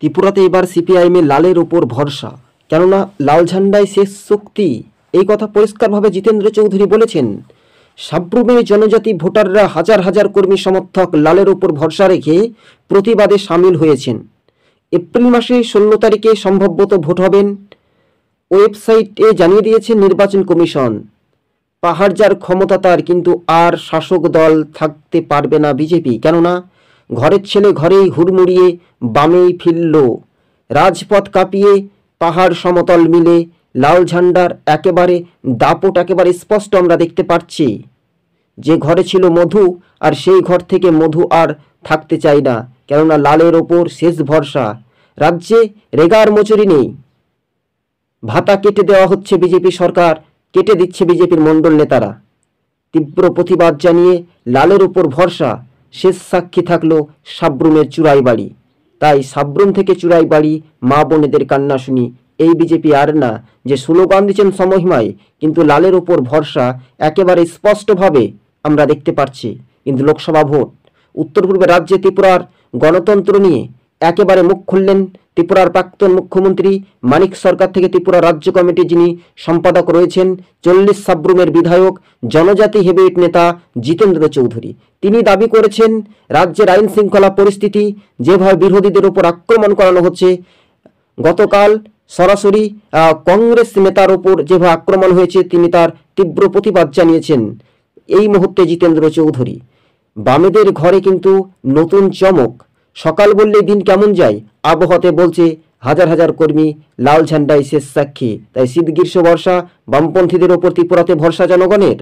ত্রিপুরাতে এবার সিপিআইএমের লালের ওপর ভরসা কেননা লাল ঝান্ডায় শেষ শক্তি এই কথা পরিষ্কারভাবে জিতেন্দ্র চৌধুরী বলেছেন সাব্রুমের জনজাতি ভোটাররা হাজার হাজার কর্মী সমর্থক লালের ওপর ভরসা রেখে প্রতিবাদে সামিল হয়েছেন এপ্রিল মাসে ষোলো তারিখে সম্ভবত ভোট হবেন ওয়েবসাইটে জানিয়ে দিয়েছে নির্বাচন কমিশন পাহাড় যার ক্ষমতা তার কিন্তু আর শাসক দল থাকতে পারবে না বিজেপি কেননা ঘরের ছেলে ঘরেই হুড়মুড়িয়ে বামেই ফিরল রাজপথ কাঁপিয়ে পাহাড় সমতল মিলে লাল ঝান্ডার একেবারে দাপট একেবারে স্পষ্ট আমরা দেখতে পাচ্ছি যে ঘরে ছিল মধু আর সেই ঘর থেকে মধু আর থাকতে চাই না কেননা লালের ওপর শেষ ভরসা রাজ্যে রেগার মজুরি নেই ভাতা কেটে দেওয়া হচ্ছে বিজেপি সরকার কেটে দিচ্ছে বিজেপির মণ্ডল নেতারা তীব্র প্রতিবাদ জানিয়ে লালের উপর ভরসা শেষ সাক্ষী থাকলো সাব্রুমের চূড়াই বাড়ি তাই সাব্রুম থেকে চূড়াই বাড়ি মা বোনেদের কান্না শুনি এই বিজেপি আর না যে স্লোগান দিচ্ছেন সমহিমায় কিন্তু লালের ওপর ভরসা একেবারে স্পষ্টভাবে আমরা দেখতে পাচ্ছি কিন্তু লোকসভা ভোট উত্তর পূর্বের রাজ্যে ত্রিপুরার গণতন্ত্র নিয়ে একেবারে মুখ খুললেন ত্রিপুরার প্রাক্তন মুখ্যমন্ত্রী মানিক সরকার থেকে ত্রিপুরা রাজ্য কমিটি যিনি সম্পাদক রয়েছেন চল্লিশ সাবরুমের বিধায়ক জনজাতি হেবিট নেতা জিতেন্দ্র চৌধুরী তিনি দাবি করেছেন রাজ্যের আইন শৃঙ্খলা পরিস্থিতি যেভাবে বিরোধীদের ওপর আক্রমণ করানো হচ্ছে গতকাল সরাসরি কংগ্রেস নেতার ওপর যেভাবে আক্রমণ হয়েছে তিনি তার তীব্র প্রতিবাদ জানিয়েছেন এই মুহূর্তে জিতেন্দ্র চৌধুরী বামেদের ঘরে কিন্তু নতুন চমক সকাল বললে দিন কেমন যায় আবহাওয়াতে বলছে হাজার হাজার কর্মী লাল ঝান্ডাই শেষ সাক্ষী তাই শীত গ্রীষ্ম বর্ষা বামপন্থীদের ওপর ত্রিপুরাতে ভরসা জনগণের